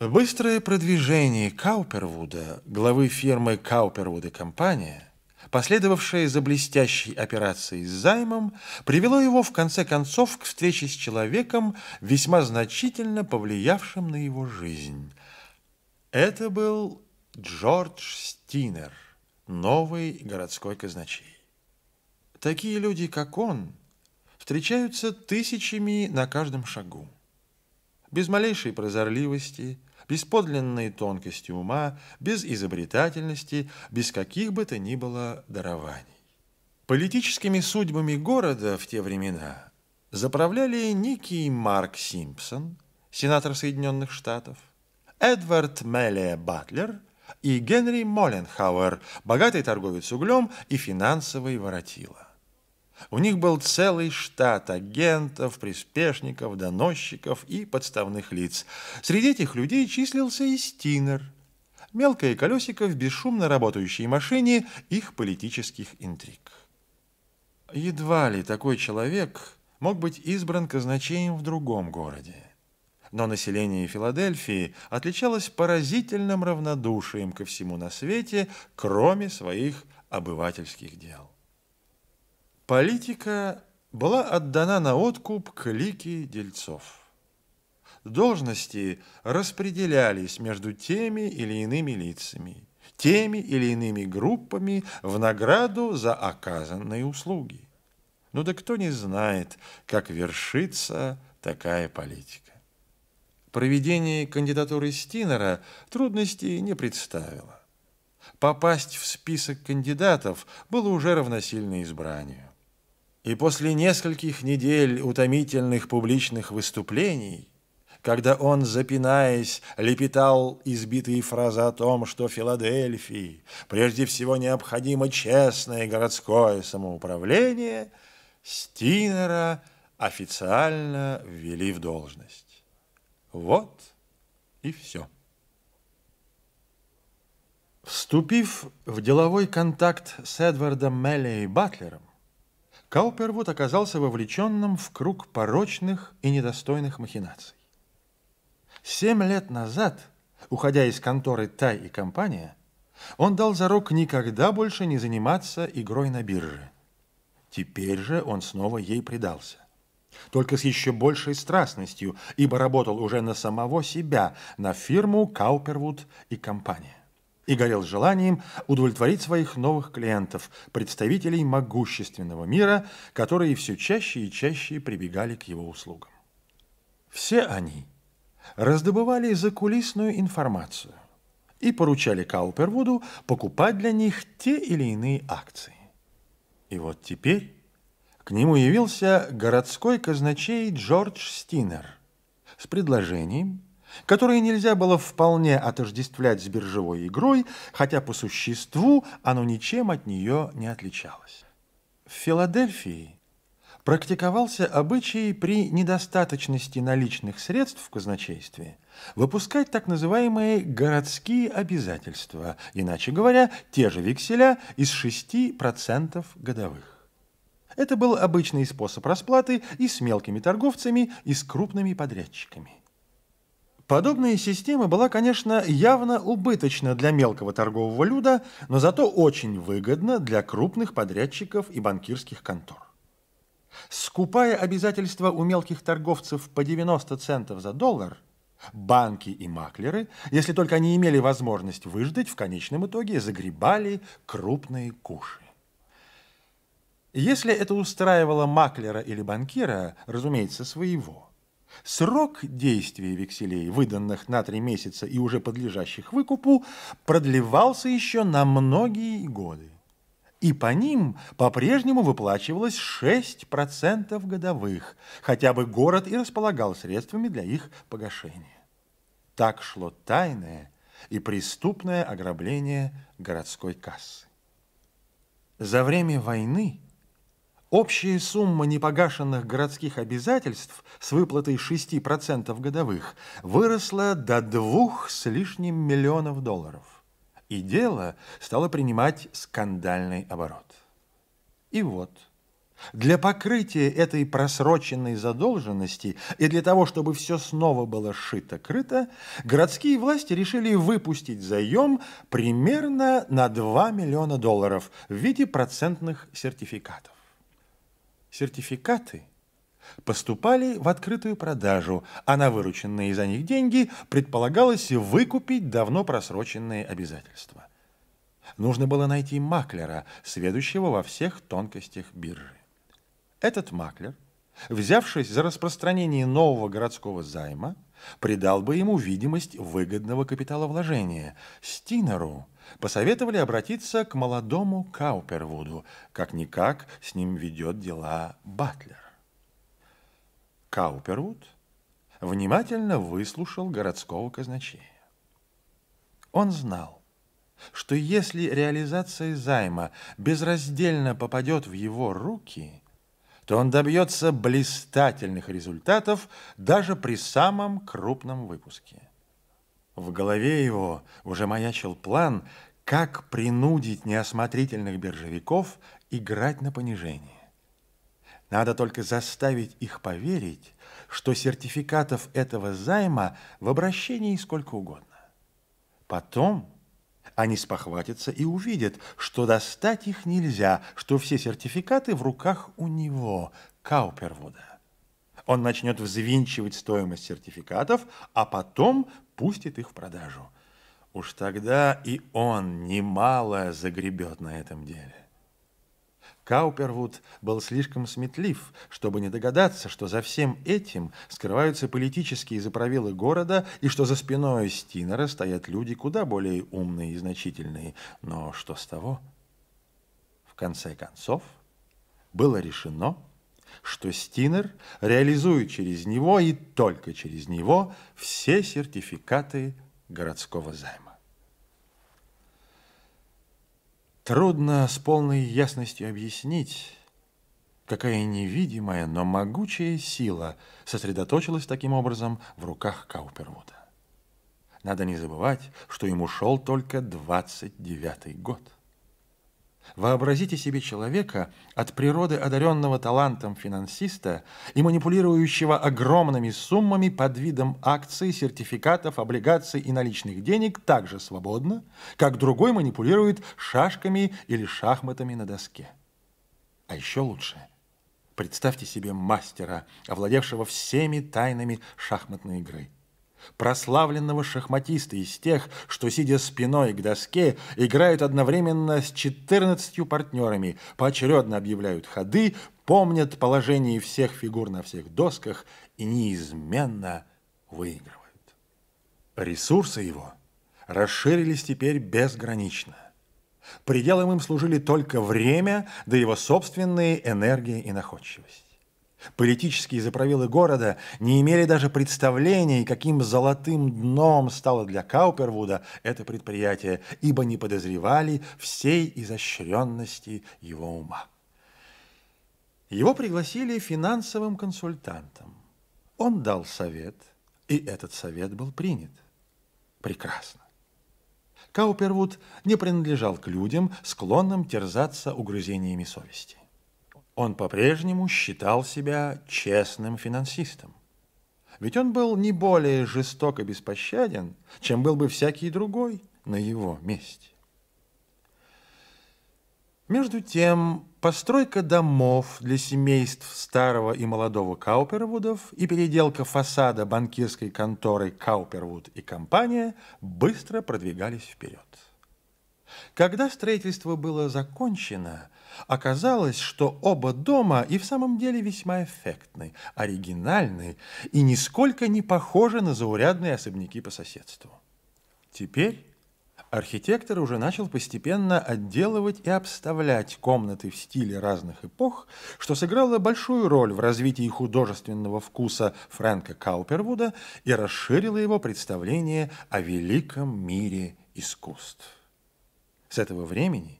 Быстрое продвижение Каупервуда, главы фирмы Каупервуд и компания, последовавшее за блестящей операцией с займом, привело его в конце концов к встрече с человеком, весьма значительно повлиявшим на его жизнь. Это был Джордж Стинер, новый городской казначей. Такие люди, как он, встречаются тысячами на каждом шагу. Без малейшей прозорливости – без подлинной тонкости ума, без изобретательности, без каких бы то ни было дарований. Политическими судьбами города в те времена заправляли некий Марк Симпсон, сенатор Соединенных Штатов, Эдвард Мелле Батлер и Генри Моленхауэр, богатый торговец углем и финансовый воротила. У них был целый штат агентов, приспешников, доносчиков и подставных лиц. Среди этих людей числился и Стинер, мелкое колесико в бесшумно работающей машине их политических интриг. Едва ли такой человек мог быть избран казначеем в другом городе. Но население Филадельфии отличалось поразительным равнодушием ко всему на свете, кроме своих обывательских дел. Политика была отдана на откуп клике дельцов. Должности распределялись между теми или иными лицами, теми или иными группами в награду за оказанные услуги. Ну да кто не знает, как вершится такая политика. Проведение кандидатуры Стинера трудностей не представило. Попасть в список кандидатов было уже равносильно избранию. И после нескольких недель утомительных публичных выступлений, когда он, запинаясь, лепетал избитые фразы о том, что Филадельфии прежде всего необходимо честное городское самоуправление, Стинера официально ввели в должность. Вот и все. Вступив в деловой контакт с Эдвардом Мелли и Батлером, Каупервуд оказался вовлеченным в круг порочных и недостойных махинаций. Семь лет назад, уходя из конторы Тай и компания, он дал зарок никогда больше не заниматься игрой на бирже. Теперь же он снова ей предался. Только с еще большей страстностью, ибо работал уже на самого себя, на фирму Каупервуд и компания и горел желанием удовлетворить своих новых клиентов, представителей могущественного мира, которые все чаще и чаще прибегали к его услугам. Все они раздобывали закулисную информацию и поручали Каупервуду покупать для них те или иные акции. И вот теперь к нему явился городской казначей Джордж Стинер с предложением – которое нельзя было вполне отождествлять с биржевой игрой, хотя по существу оно ничем от нее не отличалось. В Филадельфии практиковался обычай при недостаточности наличных средств в казначействе выпускать так называемые городские обязательства, иначе говоря, те же векселя из 6% годовых. Это был обычный способ расплаты и с мелкими торговцами, и с крупными подрядчиками. Подобная система была, конечно, явно убыточна для мелкого торгового люда, но зато очень выгодна для крупных подрядчиков и банкирских контор. Скупая обязательства у мелких торговцев по 90 центов за доллар, банки и маклеры, если только они имели возможность выждать, в конечном итоге загребали крупные куши. Если это устраивало маклера или банкира, разумеется, своего – Срок действия векселей, выданных на три месяца и уже подлежащих выкупу, продлевался еще на многие годы. И по ним по-прежнему выплачивалось 6% годовых, хотя бы город и располагал средствами для их погашения. Так шло тайное и преступное ограбление городской кассы. За время войны Общая сумма непогашенных городских обязательств с выплатой 6% годовых выросла до двух с лишним миллионов долларов. И дело стало принимать скандальный оборот. И вот, для покрытия этой просроченной задолженности и для того, чтобы все снова было шито-крыто, городские власти решили выпустить заем примерно на 2 миллиона долларов в виде процентных сертификатов сертификаты поступали в открытую продажу, а на вырученные за них деньги предполагалось выкупить давно просроченные обязательства. Нужно было найти маклера, сведущего во всех тонкостях биржи. Этот маклер, взявшись за распространение нового городского займа, придал бы ему видимость выгодного капиталовложения. Стинеру – посоветовали обратиться к молодому Каупервуду. Как-никак с ним ведет дела Батлер. Каупервуд внимательно выслушал городского казначея. Он знал, что если реализация займа безраздельно попадет в его руки, то он добьется блистательных результатов даже при самом крупном выпуске. В голове его уже маячил план, как принудить неосмотрительных биржевиков играть на понижение. Надо только заставить их поверить, что сертификатов этого займа в обращении сколько угодно. Потом они спохватятся и увидят, что достать их нельзя, что все сертификаты в руках у него, Каупервуда. Он начнет взвинчивать стоимость сертификатов, а потом пустит их в продажу. Уж тогда и он немало загребет на этом деле. Каупервуд был слишком сметлив, чтобы не догадаться, что за всем этим скрываются политические заправилы города и что за спиной Стинера стоят люди куда более умные и значительные. Но что с того? В конце концов, было решено – что Стинер реализует через него и только через него все сертификаты городского займа. Трудно с полной ясностью объяснить, какая невидимая, но могучая сила сосредоточилась таким образом в руках Каупервуда. Надо не забывать, что ему шел только 29-й год – Вообразите себе человека, от природы одаренного талантом финансиста и манипулирующего огромными суммами под видом акций, сертификатов, облигаций и наличных денег так же свободно, как другой манипулирует шашками или шахматами на доске. А еще лучше – представьте себе мастера, овладевшего всеми тайнами шахматной игры – прославленного шахматиста из тех, что, сидя спиной к доске, играют одновременно с 14 партнерами, поочередно объявляют ходы, помнят положение всех фигур на всех досках и неизменно выигрывают. Ресурсы его расширились теперь безгранично. Пределом им служили только время, да его собственные энергия и находчивость. Политические заправилы города не имели даже представления, каким золотым дном стало для Каупервуда это предприятие, ибо не подозревали всей изощренности его ума. Его пригласили финансовым консультантом. Он дал совет, и этот совет был принят. Прекрасно. Каупервуд не принадлежал к людям, склонным терзаться угрызениями совести он по-прежнему считал себя честным финансистом. Ведь он был не более жесток и беспощаден, чем был бы всякий другой на его месте. Между тем, постройка домов для семейств старого и молодого Каупервудов и переделка фасада банкирской конторы «Каупервуд и компания» быстро продвигались вперед. Когда строительство было закончено – Оказалось, что оба дома и в самом деле весьма эффектны, оригинальны и нисколько не похожи на заурядные особняки по соседству. Теперь архитектор уже начал постепенно отделывать и обставлять комнаты в стиле разных эпох, что сыграло большую роль в развитии художественного вкуса Фрэнка Каупервуда и расширило его представление о великом мире искусств. С этого времени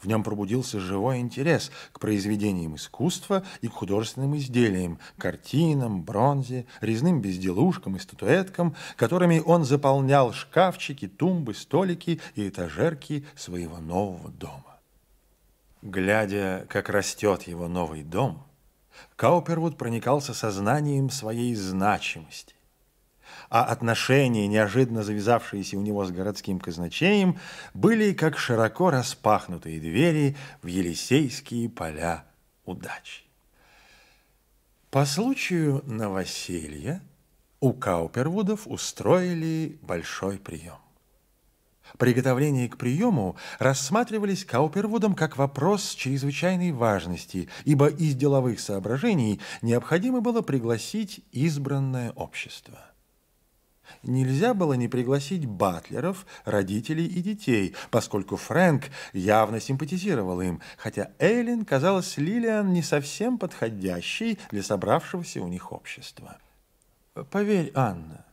в нем пробудился живой интерес к произведениям искусства и к художественным изделиям, картинам, бронзе, резным безделушкам и статуэткам, которыми он заполнял шкафчики, тумбы, столики и этажерки своего нового дома. Глядя, как растет его новый дом, Каупервуд проникался сознанием своей значимости а отношения, неожиданно завязавшиеся у него с городским казначеем, были как широко распахнутые двери в Елисейские поля удачи. По случаю новоселья у Каупервудов устроили большой прием. Приготовления к приему рассматривались Каупервудом как вопрос чрезвычайной важности, ибо из деловых соображений необходимо было пригласить избранное общество. Нельзя было не пригласить батлеров, родителей и детей, поскольку Фрэнк явно симпатизировал им, хотя Эйлин казалась Лилиан не совсем подходящей для собравшегося у них общества. «Поверь, Анна,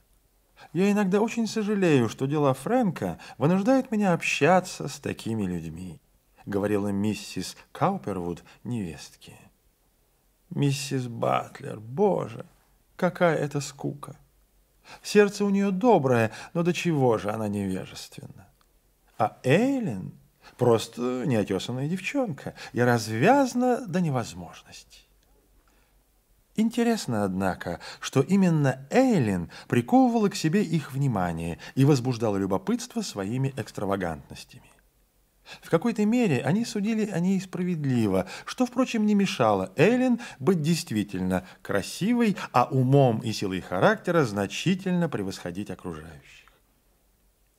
я иногда очень сожалею, что дела Фрэнка вынуждают меня общаться с такими людьми», говорила миссис Каупервуд невестке. «Миссис Батлер, боже, какая это скука!» Сердце у нее доброе, но до чего же она невежественна. А Эйлин просто неотесанная девчонка и развязна до невозможности. Интересно, однако, что именно Эйлин приковывала к себе их внимание и возбуждала любопытство своими экстравагантностями. В какой-то мере они судили о ней справедливо, что, впрочем, не мешало Эллен быть действительно красивой, а умом и силой характера значительно превосходить окружающих.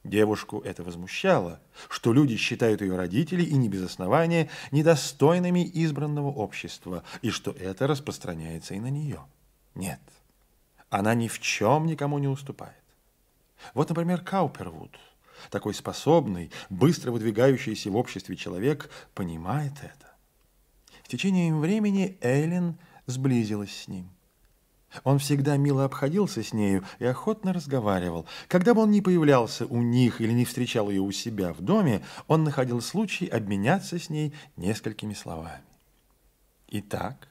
Девушку это возмущало, что люди считают ее родителей и не без основания недостойными избранного общества, и что это распространяется и на нее. Нет, она ни в чем никому не уступает. Вот, например, Каупервуд – такой способный, быстро выдвигающийся в обществе человек понимает это. В течение времени Эллен сблизилась с ним. Он всегда мило обходился с нею и охотно разговаривал. Когда бы он ни появлялся у них или не встречал ее у себя в доме, он находил случай обменяться с ней несколькими словами. Итак,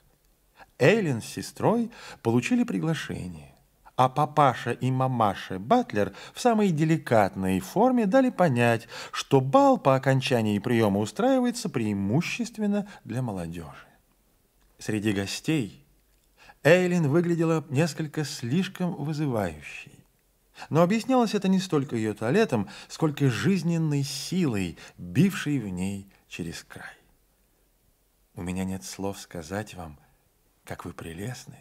Эйлин с сестрой получили приглашение а папаша и мамаша Батлер в самой деликатной форме дали понять, что бал по окончании приема устраивается преимущественно для молодежи. Среди гостей Эйлин выглядела несколько слишком вызывающей. Но объяснялось это не столько ее туалетом, сколько жизненной силой, бившей в ней через край. У меня нет слов сказать вам, как вы прелестны,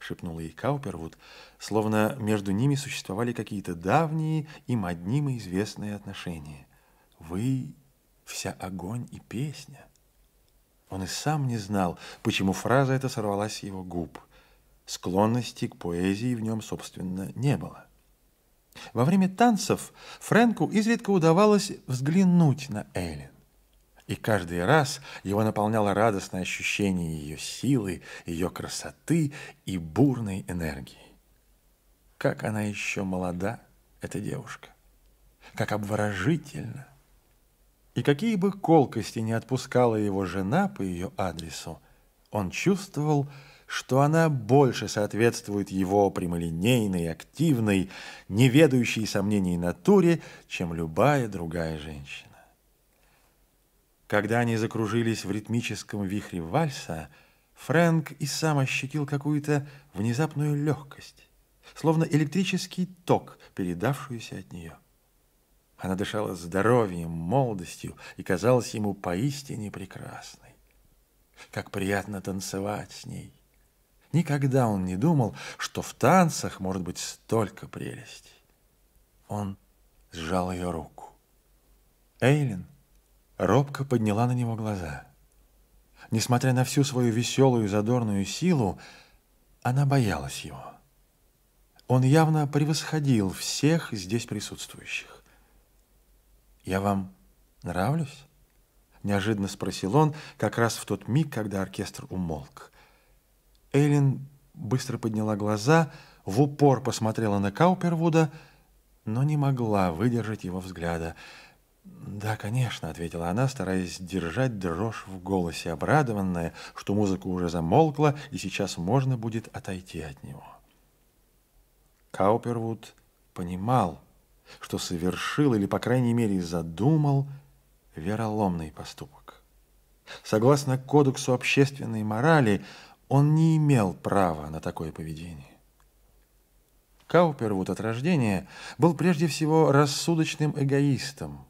— шепнул ей Каупервуд, словно между ними существовали какие-то давние, им одним известные отношения. «Вы — вся огонь и песня». Он и сам не знал, почему фраза эта сорвалась с его губ. Склонности к поэзии в нем, собственно, не было. Во время танцев Фрэнку изредка удавалось взглянуть на Эллен. И каждый раз его наполняло радостное ощущение ее силы, ее красоты и бурной энергии. Как она еще молода, эта девушка. Как обворожительно. И какие бы колкости не отпускала его жена по ее адресу, он чувствовал, что она больше соответствует его прямолинейной, активной, неведающей сомнений натуре, чем любая другая женщина. Когда они закружились в ритмическом вихре вальса, Фрэнк и сам ощутил какую-то внезапную легкость, словно электрический ток, передавшуюся от нее. Она дышала здоровьем, молодостью и казалась ему поистине прекрасной. Как приятно танцевать с ней. Никогда он не думал, что в танцах может быть столько прелести. Он сжал ее руку. Эйлин робко подняла на него глаза. Несмотря на всю свою веселую и задорную силу, она боялась его. Он явно превосходил всех здесь присутствующих. «Я вам нравлюсь?» — неожиданно спросил он, как раз в тот миг, когда оркестр умолк. Эйлин быстро подняла глаза, в упор посмотрела на Каупервуда, но не могла выдержать его взгляда — «Да, конечно», — ответила она, стараясь держать дрожь в голосе, обрадованная, что музыка уже замолкла, и сейчас можно будет отойти от него. Каупервуд понимал, что совершил или, по крайней мере, задумал вероломный поступок. Согласно Кодексу общественной морали, он не имел права на такое поведение. Каупервуд от рождения был прежде всего рассудочным эгоистом –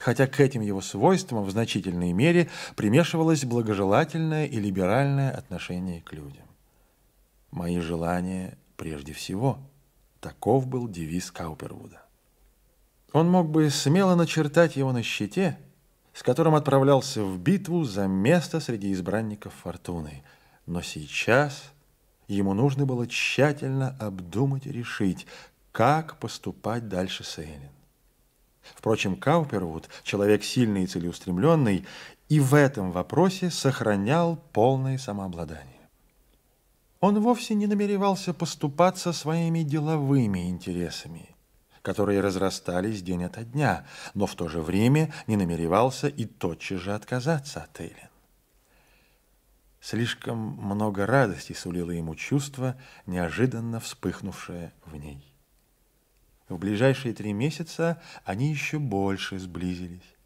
хотя к этим его свойствам в значительной мере примешивалось благожелательное и либеральное отношение к людям. «Мои желания прежде всего» – таков был девиз Каупервуда. Он мог бы смело начертать его на щите, с которым отправлялся в битву за место среди избранников Фортуны. Но сейчас ему нужно было тщательно обдумать и решить, как поступать дальше с Эйлин. Впрочем, Каупервуд, человек сильный и целеустремленный, и в этом вопросе сохранял полное самообладание. Он вовсе не намеревался поступаться своими деловыми интересами, которые разрастались день ото дня, но в то же время не намеревался и тотчас же отказаться от Эйлен. Слишком много радости сулило ему чувство, неожиданно вспыхнувшее в ней. В ближайшие три месяца они еще больше сблизились.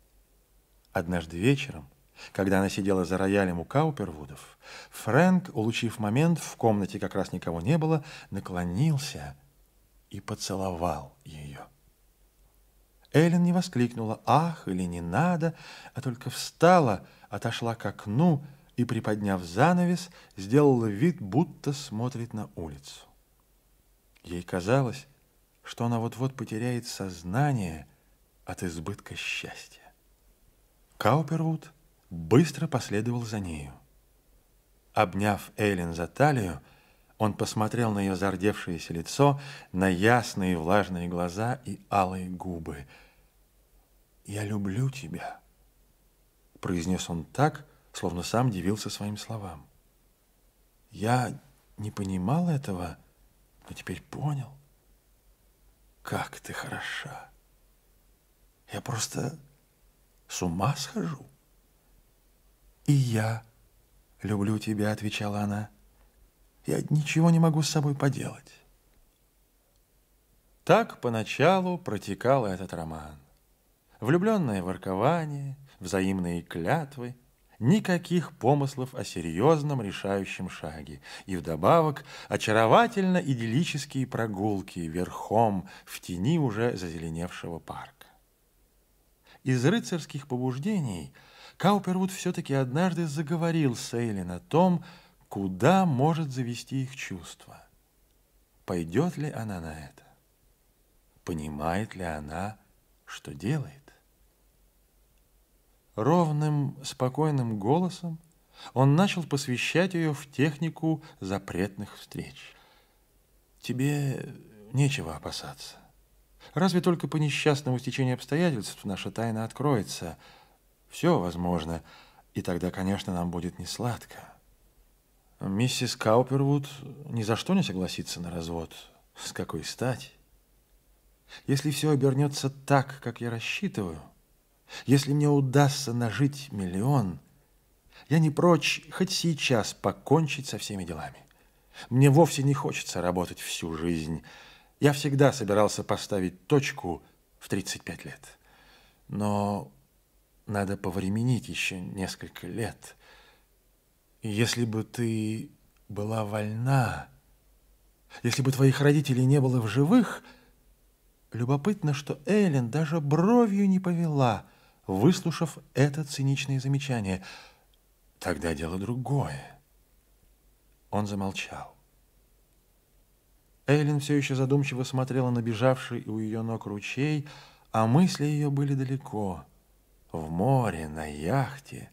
Однажды вечером, когда она сидела за роялем у Каупервудов, Фрэнк, улучив момент, в комнате как раз никого не было, наклонился и поцеловал ее. Эллен не воскликнула «Ах!» или «Не надо!», а только встала, отошла к окну и, приподняв занавес, сделала вид, будто смотрит на улицу. Ей казалось, что она вот-вот потеряет сознание от избытка счастья. Каупервуд быстро последовал за нею. Обняв Эйлин за талию, он посмотрел на ее зардевшееся лицо, на ясные влажные глаза и алые губы. «Я люблю тебя», — произнес он так, словно сам дивился своим словам. «Я не понимал этого, но теперь понял» как ты хороша. Я просто с ума схожу. И я люблю тебя, отвечала она. Я ничего не могу с собой поделать. Так поначалу протекал этот роман. Влюбленное воркование, взаимные клятвы — Никаких помыслов о серьезном решающем шаге. И вдобавок очаровательно идиллические прогулки верхом в тени уже зазеленевшего парка. Из рыцарских побуждений Каупервуд все-таки однажды заговорил с Эйлин о том, куда может завести их чувство. Пойдет ли она на это? Понимает ли она, что делает? Ровным, спокойным голосом он начал посвящать ее в технику запретных встреч. «Тебе нечего опасаться. Разве только по несчастному стечению обстоятельств наша тайна откроется. Все возможно, и тогда, конечно, нам будет не сладко. Миссис Каупервуд ни за что не согласится на развод. С какой стать? Если все обернется так, как я рассчитываю, — если мне удастся нажить миллион, я не прочь хоть сейчас покончить со всеми делами. Мне вовсе не хочется работать всю жизнь. Я всегда собирался поставить точку в 35 лет. Но надо повременить еще несколько лет. И если бы ты была вольна, если бы твоих родителей не было в живых, любопытно, что Эллен даже бровью не повела – выслушав это циничное замечание. Тогда дело другое. Он замолчал. Эйлин все еще задумчиво смотрела на бежавший у ее ног ручей, а мысли ее были далеко. В море, на яхте,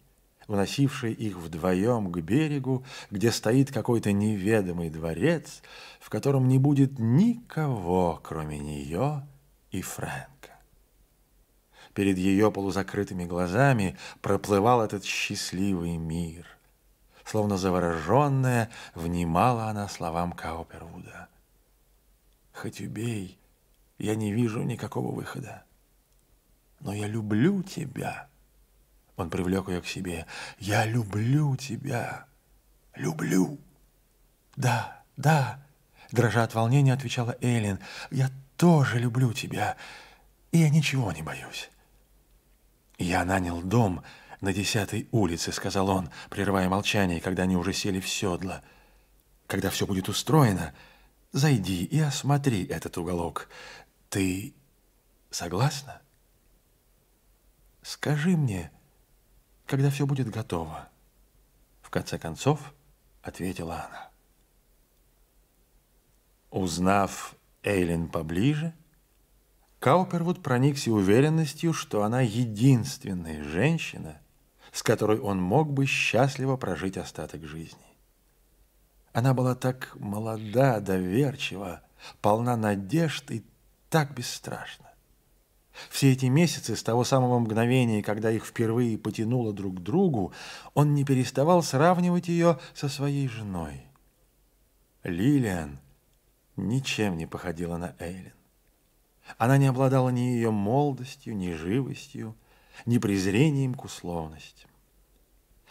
уносившие их вдвоем к берегу, где стоит какой-то неведомый дворец, в котором не будет никого, кроме нее и Фрэн. Перед ее полузакрытыми глазами проплывал этот счастливый мир. Словно завороженная, внимала она словам Каупервуда. «Хоть убей, я не вижу никакого выхода. Но я люблю тебя». Он привлек ее к себе. «Я люблю тебя. Люблю». «Да, да», — дрожа от волнения, отвечала Эллен. «Я тоже люблю тебя, и я ничего не боюсь». «Я нанял дом на десятой улице», — сказал он, прерывая молчание, когда они уже сели в седло. «Когда все будет устроено, зайди и осмотри этот уголок. Ты согласна? Скажи мне, когда все будет готово». В конце концов, ответила она. Узнав Эйлин поближе, Каупервуд проникся уверенностью, что она единственная женщина, с которой он мог бы счастливо прожить остаток жизни. Она была так молода, доверчива, полна надежд и так бесстрашна. Все эти месяцы, с того самого мгновения, когда их впервые потянуло друг к другу, он не переставал сравнивать ее со своей женой. Лилиан ничем не походила на Эйлин. Она не обладала ни ее молодостью, ни живостью, ни презрением к условностям.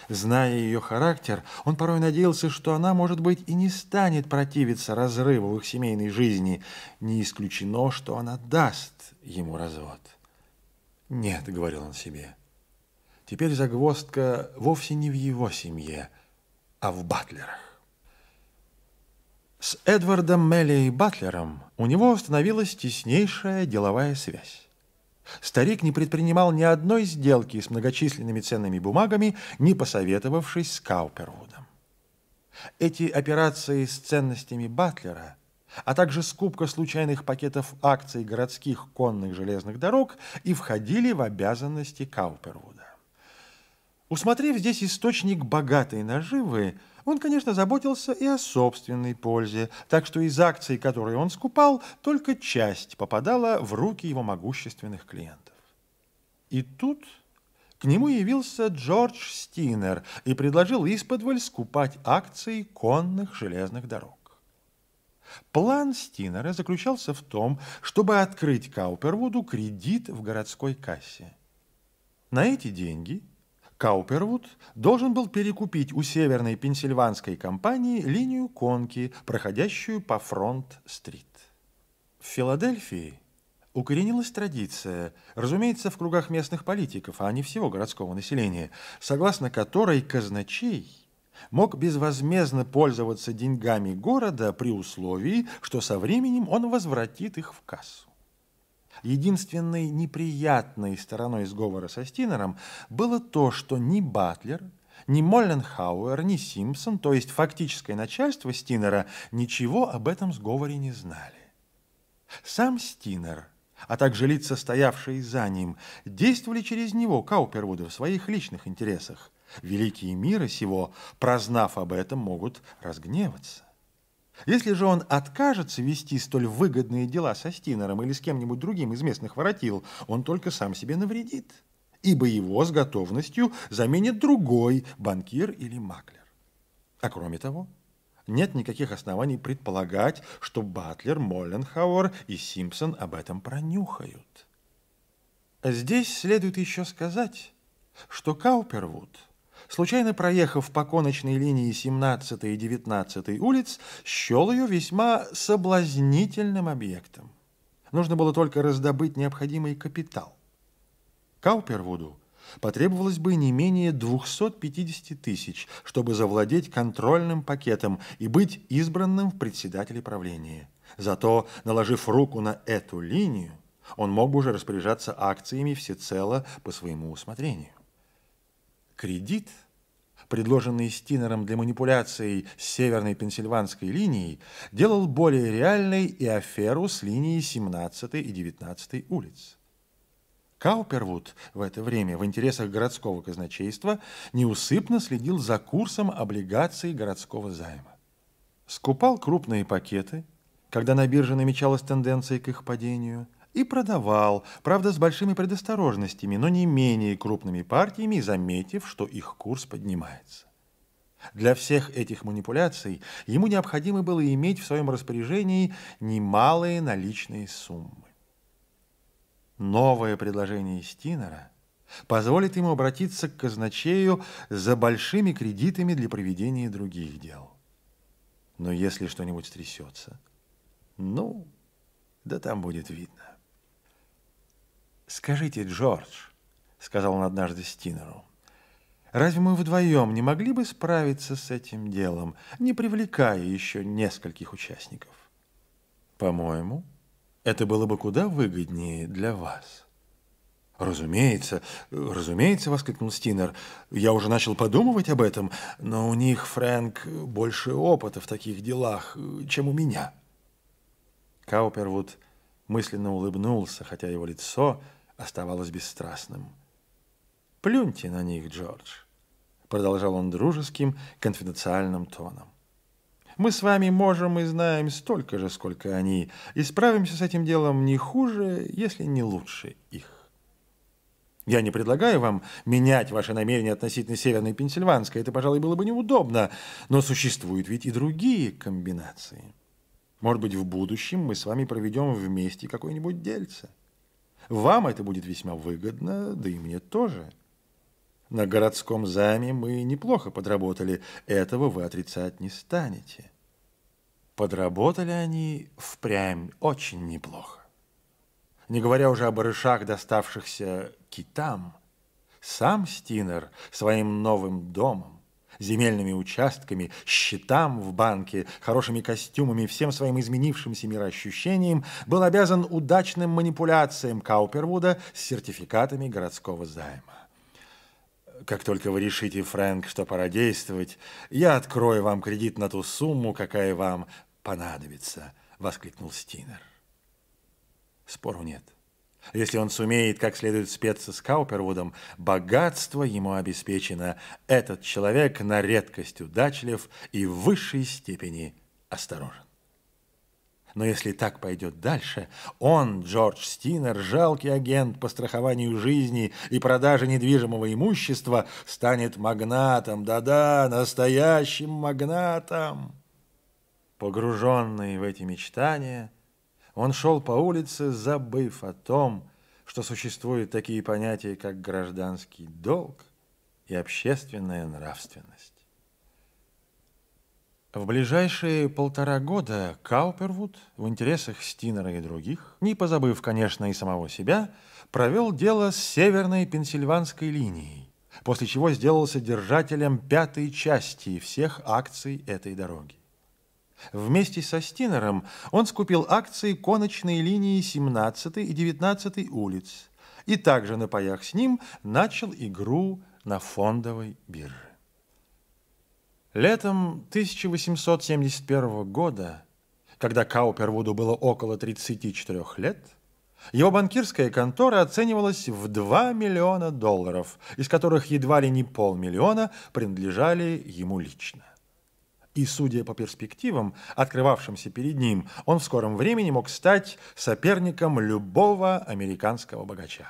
Зная ее характер, он порой надеялся, что она, может быть, и не станет противиться разрыву в их семейной жизни. Не исключено, что она даст ему развод. «Нет», — говорил он себе, — «теперь загвоздка вовсе не в его семье, а в батлерах». С Эдвардом Мелли Батлером у него установилась теснейшая деловая связь. Старик не предпринимал ни одной сделки с многочисленными ценными бумагами, не посоветовавшись с Каупервудом. Эти операции с ценностями Батлера, а также скупка случайных пакетов акций городских конных железных дорог и входили в обязанности Каупервуда. Усмотрев здесь источник богатой наживы, он, конечно, заботился и о собственной пользе, так что из акций, которые он скупал, только часть попадала в руки его могущественных клиентов. И тут к нему явился Джордж Стинер и предложил исподволь скупать акции конных железных дорог. План Стинера заключался в том, чтобы открыть Каупервуду кредит в городской кассе. На эти деньги – Каупервуд должен был перекупить у Северной Пенсильванской компании линию конки, проходящую по Фронт-стрит. В Филадельфии укоренилась традиция, разумеется, в кругах местных политиков, а не всего городского населения, согласно которой казначей мог безвозмездно пользоваться деньгами города при условии, что со временем он возвратит их в кассу. Единственной неприятной стороной сговора со Стинером было то, что ни Батлер, ни Молленхауэр, ни Симпсон, то есть фактическое начальство Стинера, ничего об этом сговоре не знали. Сам Стинер, а также лица, стоявшие за ним, действовали через него, Каупервуда, в своих личных интересах. Великие мира сего, прознав об этом, могут разгневаться. Если же он откажется вести столь выгодные дела со Стинером или с кем-нибудь другим из местных воротил, он только сам себе навредит, ибо его с готовностью заменит другой банкир или маклер. А кроме того, нет никаких оснований предполагать, что Батлер, Молленхауэр и Симпсон об этом пронюхают. Здесь следует еще сказать, что Каупервуд – случайно проехав по коночной линии 17 и 19 улиц, счел ее весьма соблазнительным объектом. Нужно было только раздобыть необходимый капитал. Каупервуду потребовалось бы не менее 250 тысяч, чтобы завладеть контрольным пакетом и быть избранным в председателе правления. Зато, наложив руку на эту линию, он мог бы уже распоряжаться акциями всецело по своему усмотрению. Кредит, предложенный Стинером для манипуляций с северной пенсильванской линией, делал более реальной и аферу с линией 17 и 19 улиц. Каупервуд в это время в интересах городского казначейства неусыпно следил за курсом облигаций городского займа. Скупал крупные пакеты, когда на бирже намечалась тенденция к их падению – и продавал, правда, с большими предосторожностями, но не менее крупными партиями, заметив, что их курс поднимается. Для всех этих манипуляций ему необходимо было иметь в своем распоряжении немалые наличные суммы. Новое предложение Стинера позволит ему обратиться к казначею за большими кредитами для проведения других дел. Но если что-нибудь стрясется, ну, да там будет видно. «Скажите, Джордж», — сказал он однажды Стинеру, «разве мы вдвоем не могли бы справиться с этим делом, не привлекая еще нескольких участников?» «По-моему, это было бы куда выгоднее для вас». «Разумеется, разумеется», — воскликнул Стинер. «Я уже начал подумывать об этом, но у них, Фрэнк, больше опыта в таких делах, чем у меня». Каупервуд мысленно улыбнулся, хотя его лицо — оставалось бесстрастным. «Плюньте на них, Джордж», — продолжал он дружеским, конфиденциальным тоном. «Мы с вами можем и знаем столько же, сколько они, и справимся с этим делом не хуже, если не лучше их». Я не предлагаю вам менять ваши намерения относительно Северной Пенсильванской, это, пожалуй, было бы неудобно, но существуют ведь и другие комбинации. Может быть, в будущем мы с вами проведем вместе какое-нибудь дельце. Вам это будет весьма выгодно, да и мне тоже. На городском заме мы неплохо подработали, этого вы отрицать не станете. Подработали они впрямь очень неплохо. Не говоря уже о барышах, доставшихся китам, сам Стинер своим новым домом земельными участками, счетам в банке, хорошими костюмами всем своим изменившимся мироощущением, был обязан удачным манипуляциям Каупервуда с сертификатами городского займа. Как только вы решите, Фрэнк, что пора действовать, я открою вам кредит на ту сумму, какая вам понадобится, воскликнул Стинер. Спору нет. Если он сумеет как следует спеться с Каупервудом, богатство ему обеспечено. Этот человек на редкость удачлив и в высшей степени осторожен. Но если так пойдет дальше, он, Джордж Стинер, жалкий агент по страхованию жизни и продаже недвижимого имущества, станет магнатом, да-да, настоящим магнатом. Погруженный в эти мечтания – он шел по улице, забыв о том, что существуют такие понятия, как гражданский долг и общественная нравственность. В ближайшие полтора года Каупервуд в интересах Стинера и других, не позабыв, конечно, и самого себя, провел дело с северной пенсильванской линией, после чего сделался держателем пятой части всех акций этой дороги. Вместе со Стинером он скупил акции коночной линии 17 и 19 улиц и также на паях с ним начал игру на фондовой бирже. Летом 1871 года, когда Каупервуду было около 34 лет, его банкирская контора оценивалась в 2 миллиона долларов, из которых едва ли не полмиллиона принадлежали ему лично и, судя по перспективам, открывавшимся перед ним, он в скором времени мог стать соперником любого американского богача.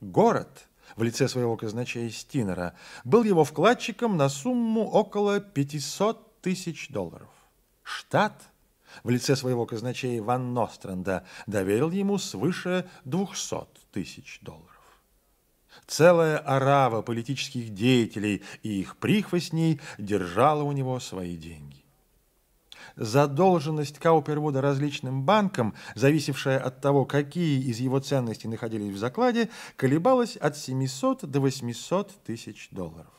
Город в лице своего казначея Стинера был его вкладчиком на сумму около 500 тысяч долларов. Штат в лице своего казначея Ван Ностранда доверил ему свыше 200 тысяч долларов. Целая орава политических деятелей и их прихвостней держала у него свои деньги. Задолженность Каупервуда различным банкам, зависевшая от того, какие из его ценностей находились в закладе, колебалась от 700 до 800 тысяч долларов.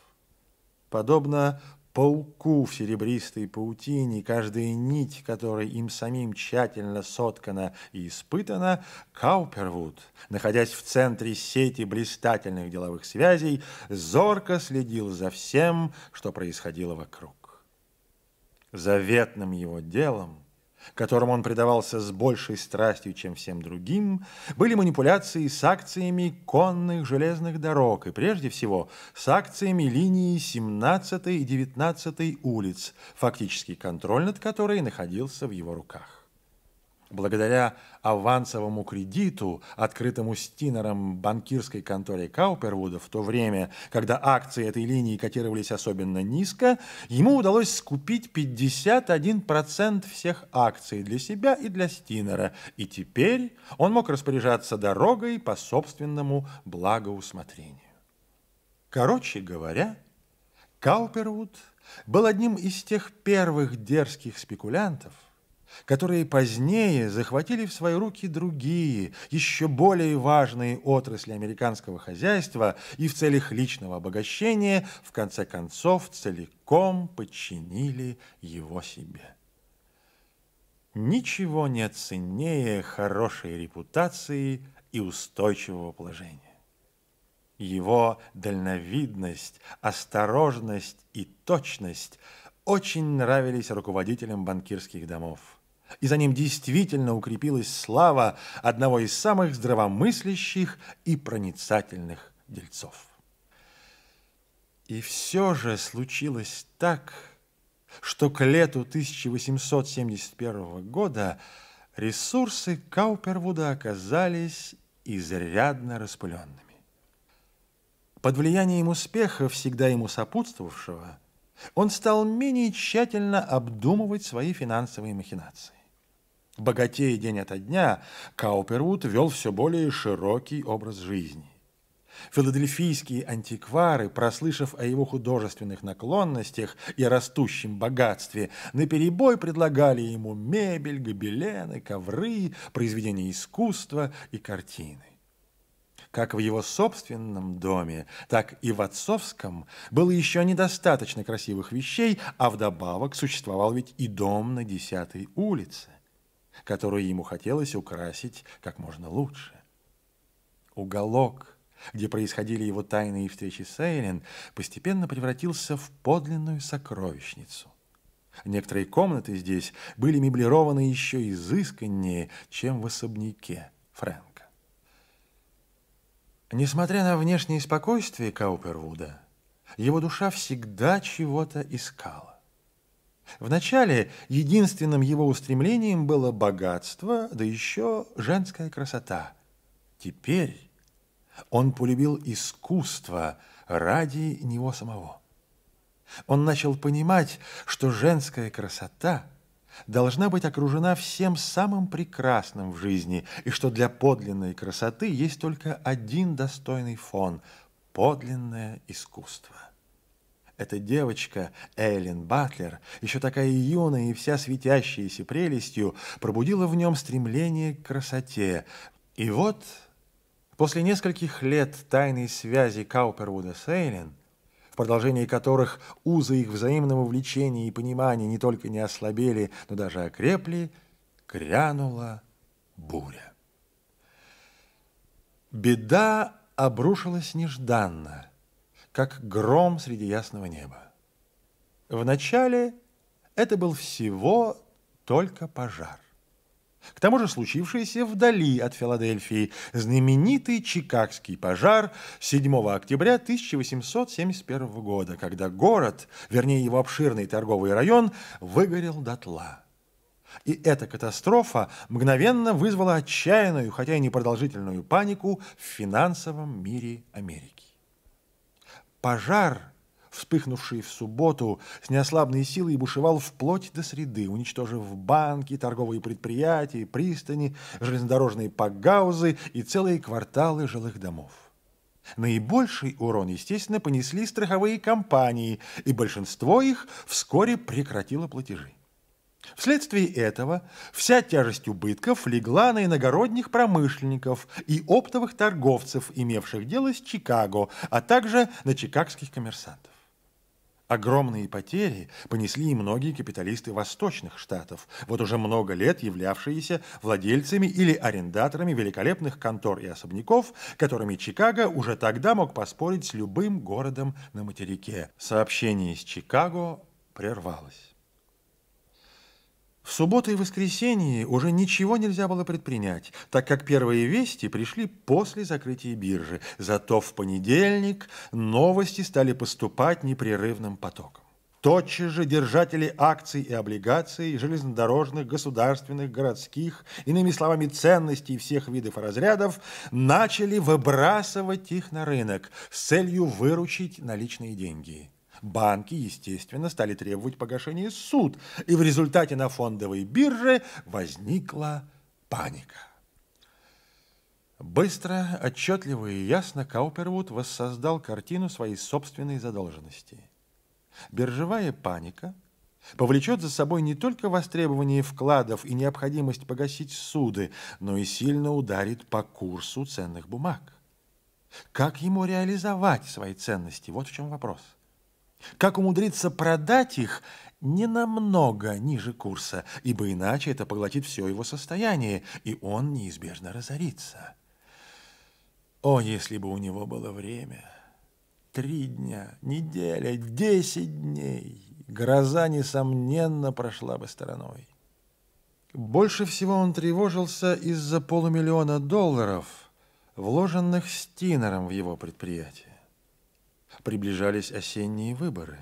Подобно пауку в серебристой паутине, каждая нить, которой им самим тщательно соткана и испытана, Каупервуд, находясь в центре сети блистательных деловых связей, зорко следил за всем, что происходило вокруг. Заветным его делом которому он предавался с большей страстью, чем всем другим, были манипуляции с акциями конных железных дорог и, прежде всего, с акциями линии 17 и 19 улиц, фактический контроль над которой находился в его руках. Благодаря авансовому кредиту, открытому Стинером банкирской конторе Каупервуда в то время, когда акции этой линии котировались особенно низко, ему удалось скупить 51% всех акций для себя и для Стинера, и теперь он мог распоряжаться дорогой по собственному благоусмотрению. Короче говоря, Каупервуд был одним из тех первых дерзких спекулянтов – которые позднее захватили в свои руки другие, еще более важные отрасли американского хозяйства и в целях личного обогащения, в конце концов, целиком подчинили его себе. Ничего не ценнее хорошей репутации и устойчивого положения. Его дальновидность, осторожность и точность очень нравились руководителям банкирских домов – и за ним действительно укрепилась слава одного из самых здравомыслящих и проницательных дельцов. И все же случилось так, что к лету 1871 года ресурсы Каупервуда оказались изрядно распыленными. Под влиянием успеха, всегда ему сопутствовавшего – он стал менее тщательно обдумывать свои финансовые махинации. Богатея день ото дня, Каупервуд вел все более широкий образ жизни. Филадельфийские антиквары, прослышав о его художественных наклонностях и растущем богатстве, наперебой предлагали ему мебель, гобелены, ковры, произведения искусства и картины. Как в его собственном доме, так и в отцовском было еще недостаточно красивых вещей, а вдобавок существовал ведь и дом на десятой улице, которую ему хотелось украсить как можно лучше. Уголок, где происходили его тайные встречи с Эйлин, постепенно превратился в подлинную сокровищницу. Некоторые комнаты здесь были меблированы еще изысканнее, чем в особняке Фрэнк. Несмотря на внешнее спокойствие Каупервуда, его душа всегда чего-то искала. Вначале единственным его устремлением было богатство, да еще женская красота. Теперь он полюбил искусство ради него самого. Он начал понимать, что женская красота – должна быть окружена всем самым прекрасным в жизни, и что для подлинной красоты есть только один достойный фон – подлинное искусство. Эта девочка, Эйлин Батлер, еще такая юная и вся светящаяся прелестью, пробудила в нем стремление к красоте. И вот, после нескольких лет тайной связи Каупервуда с Эйлин – в продолжении которых узы их взаимного влечения и понимания не только не ослабели, но даже окрепли, грянула буря. Беда обрушилась нежданно, как гром среди ясного неба. Вначале это был всего только пожар. К тому же случившийся вдали от Филадельфии знаменитый Чикагский пожар 7 октября 1871 года, когда город, вернее его обширный торговый район, выгорел дотла. И эта катастрофа мгновенно вызвала отчаянную, хотя и непродолжительную панику в финансовом мире Америки. Пожар – вспыхнувший в субботу, с неослабной силой бушевал вплоть до среды, уничтожив банки, торговые предприятия, пристани, железнодорожные пагаузы и целые кварталы жилых домов. Наибольший урон, естественно, понесли страховые компании, и большинство их вскоре прекратило платежи. Вследствие этого вся тяжесть убытков легла на иногородних промышленников и оптовых торговцев, имевших дело с Чикаго, а также на чикагских коммерсантов. Огромные потери понесли и многие капиталисты восточных штатов, вот уже много лет являвшиеся владельцами или арендаторами великолепных контор и особняков, которыми Чикаго уже тогда мог поспорить с любым городом на материке. Сообщение из Чикаго прервалось. В субботу и воскресенье уже ничего нельзя было предпринять, так как первые вести пришли после закрытия биржи. Зато в понедельник новости стали поступать непрерывным потоком. Тотчас же держатели акций и облигаций, железнодорожных, государственных, городских, иными словами, ценностей всех видов и разрядов, начали выбрасывать их на рынок с целью выручить наличные деньги. Банки, естественно, стали требовать погашения суд, и в результате на фондовой бирже возникла паника. Быстро, отчетливо и ясно Каупервуд воссоздал картину своей собственной задолженности. Биржевая паника повлечет за собой не только востребование вкладов и необходимость погасить суды, но и сильно ударит по курсу ценных бумаг. Как ему реализовать свои ценности? Вот в чем вопрос. Как умудриться продать их не намного ниже курса, ибо иначе это поглотит все его состояние, и он неизбежно разорится. О, если бы у него было время! Три дня, неделя, десять дней! Гроза, несомненно, прошла бы стороной. Больше всего он тревожился из-за полумиллиона долларов, вложенных Стинером в его предприятие приближались осенние выборы.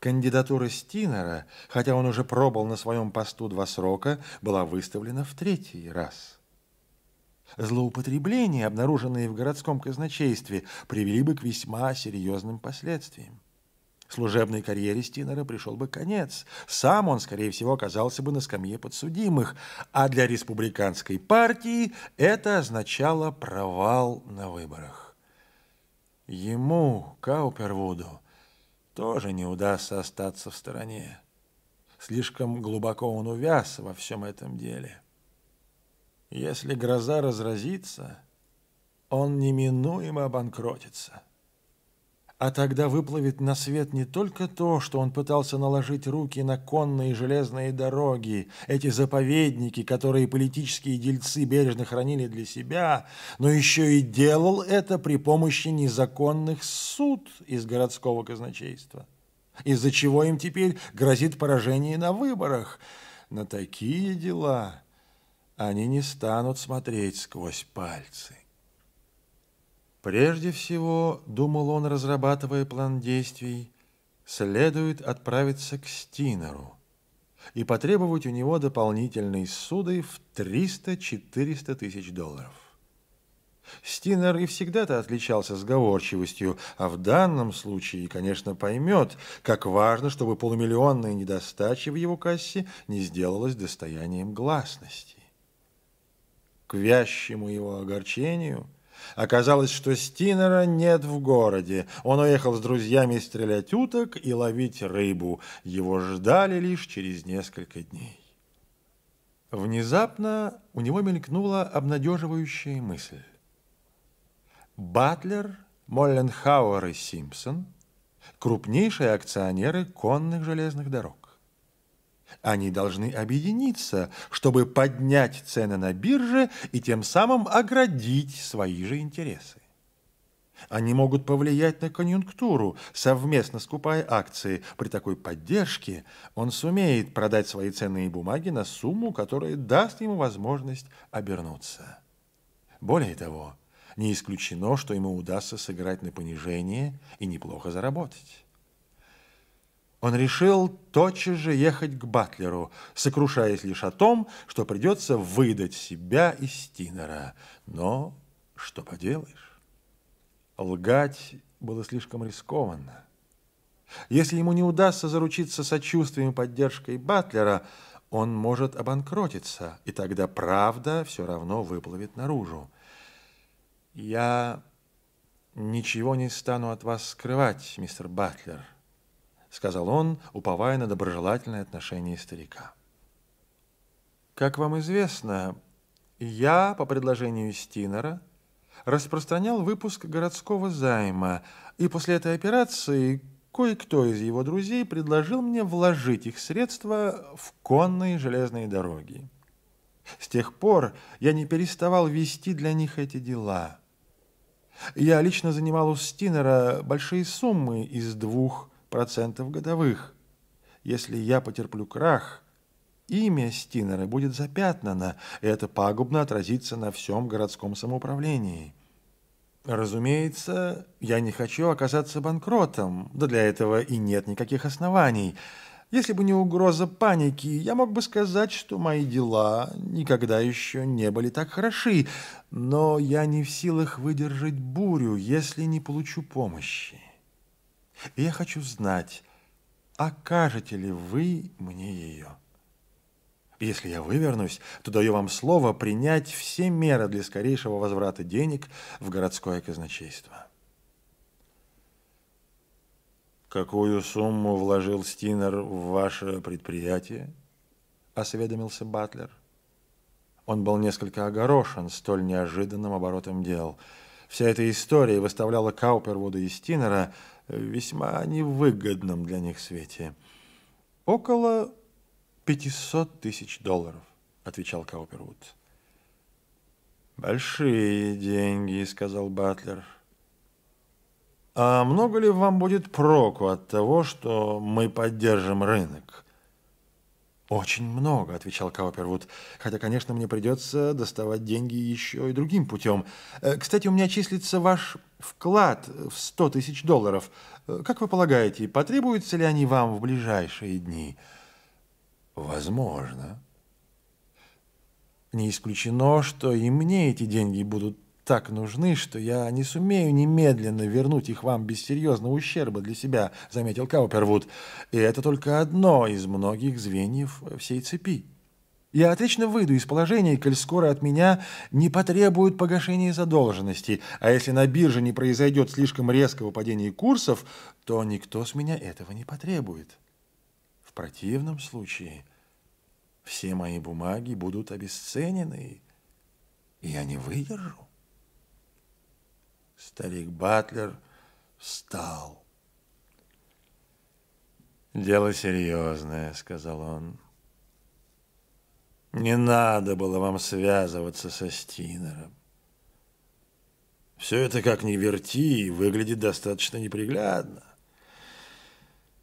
Кандидатура Стинера, хотя он уже пробовал на своем посту два срока, была выставлена в третий раз. Злоупотребления, обнаруженные в городском казначействе, привели бы к весьма серьезным последствиям. Служебной карьере Стинера пришел бы конец. Сам он, скорее всего, оказался бы на скамье подсудимых. А для республиканской партии это означало провал на выборах. Ему, Каупервуду, тоже не удастся остаться в стороне. Слишком глубоко он увяз во всем этом деле. Если гроза разразится, он неминуемо обанкротится. А тогда выплывет на свет не только то, что он пытался наложить руки на конные и железные дороги, эти заповедники, которые политические дельцы бережно хранили для себя, но еще и делал это при помощи незаконных суд из городского казначейства, из-за чего им теперь грозит поражение на выборах. На такие дела они не станут смотреть сквозь пальцы. Прежде всего, думал он, разрабатывая план действий, следует отправиться к Стинеру и потребовать у него дополнительной суды в 300-400 тысяч долларов. Стинер и всегда-то отличался сговорчивостью, а в данном случае, конечно, поймет, как важно, чтобы полумиллионная недостача в его кассе не сделалась достоянием гласности. К вящему его огорчению – Оказалось, что Стинера нет в городе. Он уехал с друзьями стрелять уток и ловить рыбу. Его ждали лишь через несколько дней. Внезапно у него мелькнула обнадеживающая мысль. Батлер, Молленхауэр и Симпсон – крупнейшие акционеры конных железных дорог. Они должны объединиться, чтобы поднять цены на бирже и тем самым оградить свои же интересы. Они могут повлиять на конъюнктуру, совместно скупая акции. При такой поддержке он сумеет продать свои ценные бумаги на сумму, которая даст ему возможность обернуться. Более того, не исключено, что ему удастся сыграть на понижение и неплохо заработать. Он решил тотчас же ехать к Батлеру, сокрушаясь лишь о том, что придется выдать себя из Стинера. Но что поделаешь? Лгать было слишком рискованно. Если ему не удастся заручиться сочувствием и поддержкой Батлера, он может обанкротиться, и тогда правда все равно выплывет наружу. «Я ничего не стану от вас скрывать, мистер Батлер», сказал он, уповая на доброжелательное отношение старика. Как вам известно, я, по предложению Стинера, распространял выпуск городского займа, и после этой операции кое-кто из его друзей предложил мне вложить их средства в конные железные дороги. С тех пор я не переставал вести для них эти дела. Я лично занимал у Стинера большие суммы из двух процентов годовых. Если я потерплю крах, имя Стинера будет запятнано, и это пагубно отразится на всем городском самоуправлении. Разумеется, я не хочу оказаться банкротом, да для этого и нет никаких оснований. Если бы не угроза паники, я мог бы сказать, что мои дела никогда еще не были так хороши, но я не в силах выдержать бурю, если не получу помощи. И я хочу знать, окажете ли вы мне ее? Если я вывернусь, то даю вам слово принять все меры для скорейшего возврата денег в городское казначейство. «Какую сумму вложил Стинер в ваше предприятие?» – осведомился Батлер. Он был несколько огорошен столь неожиданным оборотом дел. Вся эта история выставляла Каупервуда и Стинера – весьма невыгодном для них свете. «Около 500 тысяч долларов», — отвечал Каупервуд. «Большие деньги», — сказал Батлер. «А много ли вам будет проку от того, что мы поддержим рынок?» «Очень много», — отвечал Каупервуд. «Хотя, конечно, мне придется доставать деньги еще и другим путем. Э, кстати, у меня числится ваш вклад в 100 тысяч долларов. Э, как вы полагаете, потребуются ли они вам в ближайшие дни?» «Возможно». «Не исключено, что и мне эти деньги будут так нужны, что я не сумею немедленно вернуть их вам без серьезного ущерба для себя», — заметил Каупервуд. «И это только одно из многих звеньев всей цепи. Я отлично выйду из положения, коль скоро от меня не потребуют погашения задолженности, а если на бирже не произойдет слишком резкого падения курсов, то никто с меня этого не потребует. В противном случае все мои бумаги будут обесценены, и я не выдержу. Старик Батлер встал. «Дело серьезное», — сказал он. «Не надо было вам связываться со Стинером. Все это, как ни верти, выглядит достаточно неприглядно.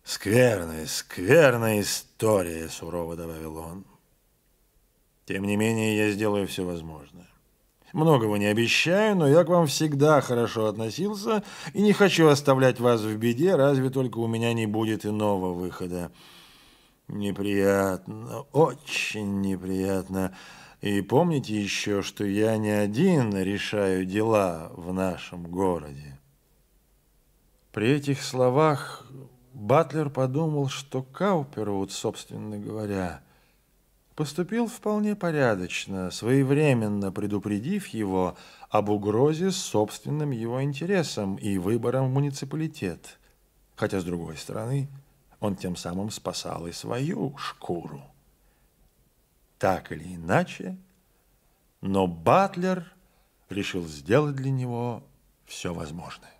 «Скверная, скверная история», — сурово добавил он. «Тем не менее, я сделаю все возможное. Многого не обещаю, но я к вам всегда хорошо относился и не хочу оставлять вас в беде, разве только у меня не будет иного выхода. Неприятно, очень неприятно. И помните еще, что я не один решаю дела в нашем городе. При этих словах Батлер подумал, что Каупервуд, собственно говоря, – поступил вполне порядочно, своевременно предупредив его об угрозе с собственным его интересом и выбором в муниципалитет. Хотя, с другой стороны, он тем самым спасал и свою шкуру. Так или иначе, но Батлер решил сделать для него все возможное.